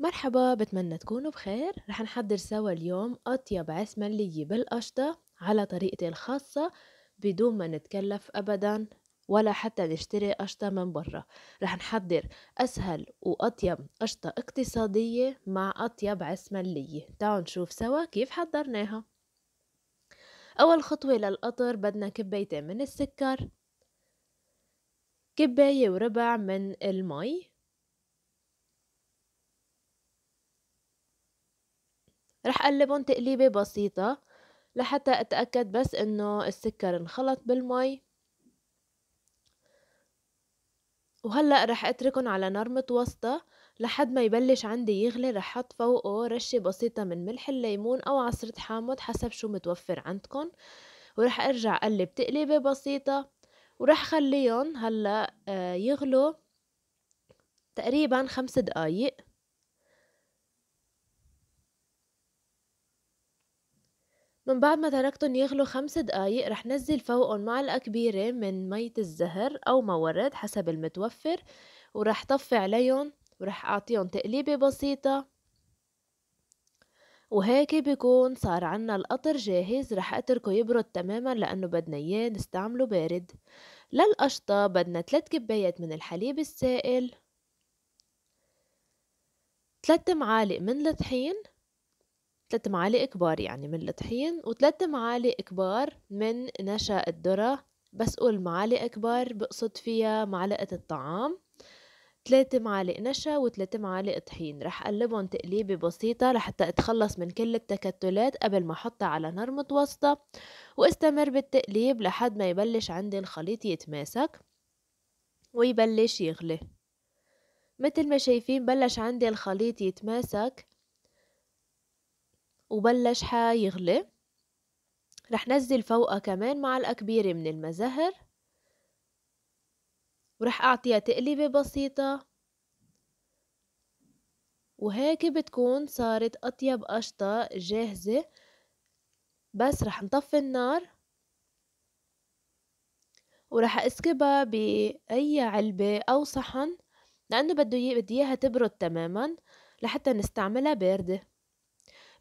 مرحبا بتمنى تكونوا بخير رح نحضر سوا اليوم أطيب عسملية بالقشطة على طريقتي الخاصة بدون ما نتكلف أبدا ولا حتى نشتري قشطة من برا رح نحضر أسهل وأطيب قشطة اقتصادية مع أطيب عسملية تعالوا نشوف سوا كيف حضرناها أول خطوة للقطر بدنا كبيتين من السكر كباية وربع من المي رح قلبهم تقليبة بسيطة لحتى أتأكد بس إنه السكر انخلط بالمي وهلأ رح أتركهم على نار متوسطة لحد ما يبلش عندي يغلي رح أحط فوقه رشة بسيطة من ملح الليمون أو عصرة حامض حسب شو متوفر عندكن ورح أرجع أقلب تقليبة بسيطة ورح خليهم هلأ آه، يغلوا تقريبا خمس دقايق من بعد ما تركتن يغلوا خمس دقايق رح نزل فوقهم معلقة كبيرة من مية الزهر أو مورد حسب المتوفر ورح طفي عليهم ورح أعطيهم تقليبة بسيطة وهيك بيكون صار عنا القطر جاهز رح اتركه يبرد تماما لانه بدنا اياه نستعمله بارد للقشطة بدنا تلات كبايات من الحليب السائل تلات معالق من الطحين ثلاث معالق كبار يعني من الطحين وثلاث معالق كبار من نشا الذرة بس قول معالق كبار بقصد فيها معلقة الطعام ثلاث معالق نشا وثلاث معالق طحين رح أقلبهم تقليبة بسيطة لحتى أتخلص من كل التكتلات قبل ما أحطها على نار متوسطة واستمر بالتقليب لحد ما يبلش عندي الخليط يتماسك ويبلش يغلي مثل ما شايفين بلش عندي الخليط يتماسك وبلش حيغلي رح نزل فوقها كمان معلقة كبيرة من المزهر ورح أعطيها تقليبة بسيطة وهيك بتكون صارت أطيب قشطة جاهزة بس رح نطفي النار ورح أسكبها بأي علبة أو صحن لأنه بدي إياها تبرد تماما لحتى نستعملها باردة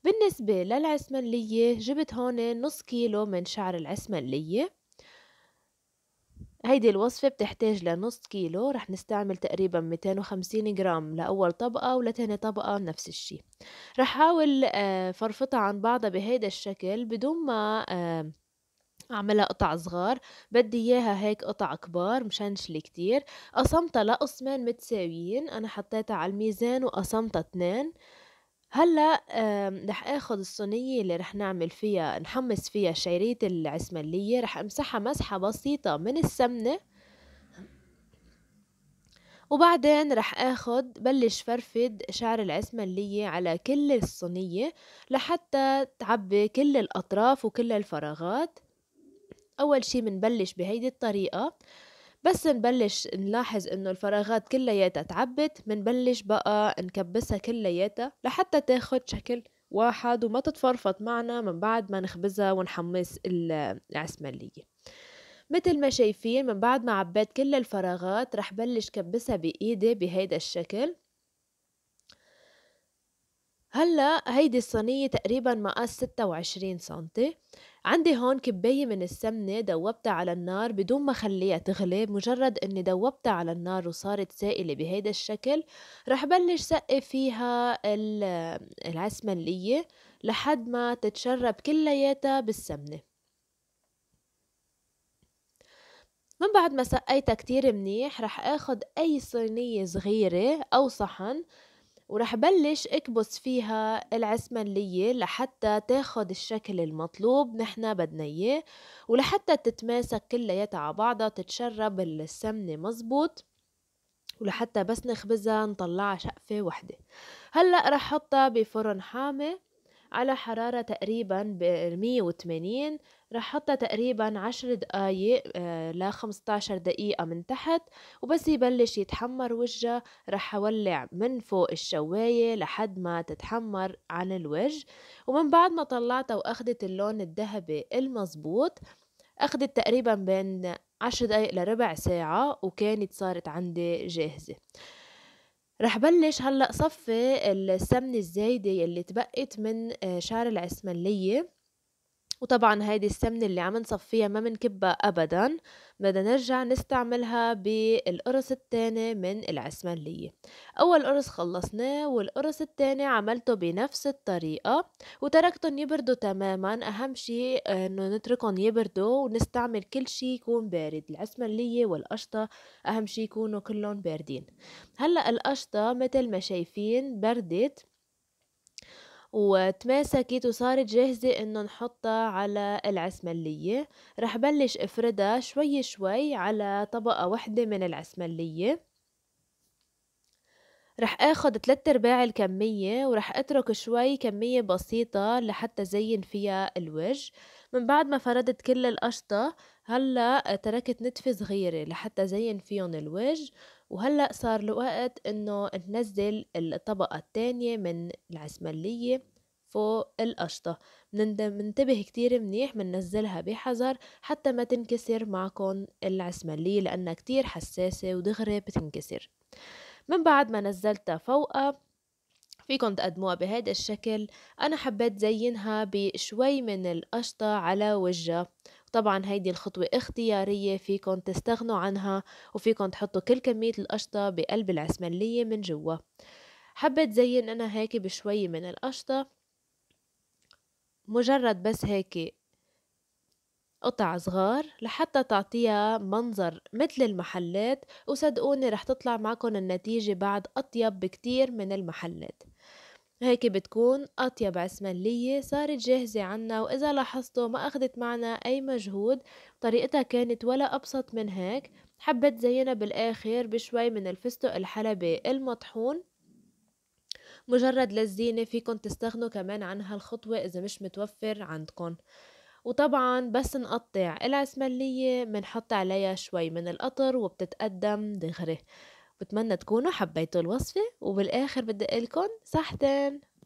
بالنسبة للعسملية جبت هون نص كيلو من شعر العسملية هيدي الوصفة بتحتاج لنص كيلو رح نستعمل تقريبا 250 جرام لأول طبقة ولتاني طبقة نفس الشي رح حاول آه، فرفطها عن بعضها بهيدا الشكل بدون ما آه، أعملها قطع صغار بدي إياها هيك قطع كبار مشنشلة كتير قسمتها لقسمين متساويين أنا حطيتها على الميزان وقسمتها اتنين هلا آمم، رح اخد الصينية اللي رح نعمل فيها نحمص فيها شعيرية العسملية رح امسحها مسحة بسيطة من السمنة وبعدين رح اخد بلش فرفد شعر العسملية على كل الصينية لحتى تعبي كل الأطراف وكل الفراغات أول شي منبلش بهيدي الطريقة بس نبلش نلاحظ انه الفراغات كلياتها تعبت منبلش بقى نكبسها كلياتها لحتى تاخد شكل واحد وما تتفرفط معنا من بعد ما نخبزها ونحمص العسملية مثل ما شايفين من بعد ما عبيت كل الفراغات رح بلش كبسها بإيدي بهيدا الشكل هلا هيدي الصينية تقريبا مقاس ستة وعشرين سنتي عندي هون كباية من السمنة دوبتها على النار بدون ما أخليها تغلي مجرد إني دوبتها على النار وصارت سائلة بهيدا الشكل رح بلش سقي فيها العسمنلية لحد ما تتشرب كلياتها بالسمنة من بعد ما سقيتها كتير منيح رح اخد اي صينية صغيرة او صحن ورح بلش اكبس فيها العسمنلية لحتى تاخد الشكل المطلوب نحنا بدنا اياه ولحتى تتماسك كلياتها على بعضها تتشرب السمنة مزبوط ولحتى بس نخبزها نطلعها شقفة وحدة هلأ رح حطها بفرن حامي على حرارة تقريبا 180 رح حطها تقريبا 10 دقايق آه، ل 15 دقيقة من تحت وبس يبلش يتحمر وجهها رح أولع من فوق الشواية لحد ما تتحمر عن الوجه ومن بعد ما طلعتها وأخدت اللون الذهبي المزبوط أخدت تقريبا بين عشر دقايق لربع ساعة وكانت صارت عندي جاهزة رح بلش هلأ صفي السمنة الزايدة يلي تبقت من آه، شعر العسملية وطبعا هيدي السمنة اللي عم نصفيها ما بنكبها أبدا بدنا نرجع نستعملها بالقرص التاني من العسملية أول قرص خلصناه والقرص التاني عملته بنفس الطريقة وتركتهم يبردوا تماما أهم شي إنه نتركهم يبردوا ونستعمل كل شي يكون بارد العسملية والقشطة أهم شي يكونوا كلهم باردين هلأ القشطة مثل ما شايفين بردت وتماسكت وصارت جاهزة انه نحطها على العسملية رح بلش افردها شوي شوي على طبقة وحدة من العسملية رح اخد تلات ارباع الكمية ورح اترك شوي كمية بسيطة لحتى زين فيها الوجه من بعد ما فردت كل القشطة هلأ تركت نتفة صغيرة لحتى زين فيهم الوجه وهلأ صار الوقت انه ننزل الطبقة التانية من العسملية فوق القشطة مننتبه كتير منيح مننزلها بحذر حتى ما تنكسر معكم العسملية لأنها كتير حساسة ودغري بتنكسر من بعد ما نزلتها فوقها فيكم تقدموها بهذا الشكل أنا حبيت زينها بشوي من القشطة على وجهها طبعا هيدي الخطوة اختيارية فيكم تستغنوا عنها وفيكم تحطوا كل كمية القشطة بقلب العسملية من جوا حبيت زين أنا هيك بشوي من القشطة مجرد بس هيك قطع صغار لحتى تعطيها منظر مثل المحلات وصدقوني رح تطلع معكن النتيجة بعد أطيب بكتير من المحلات هيك بتكون أطيب عسملية صارت جاهزة عنا وإذا لاحظتوا ما أخدت معنا أي مجهود طريقتها كانت ولا أبسط من هيك حبيت زينها بالآخر بشوي من الفستق الحلبي المطحون مجرد للزينة فيكن تستغنوا كمان عن هالخطوة إذا مش متوفر عندكن وطبعا بس نقطع العسملية بنحط عليها شوي من القطر وبتتقدم دغري بتمنى تكونوا حبيتوا الوصفة وبالآخر بدي لكم صحتين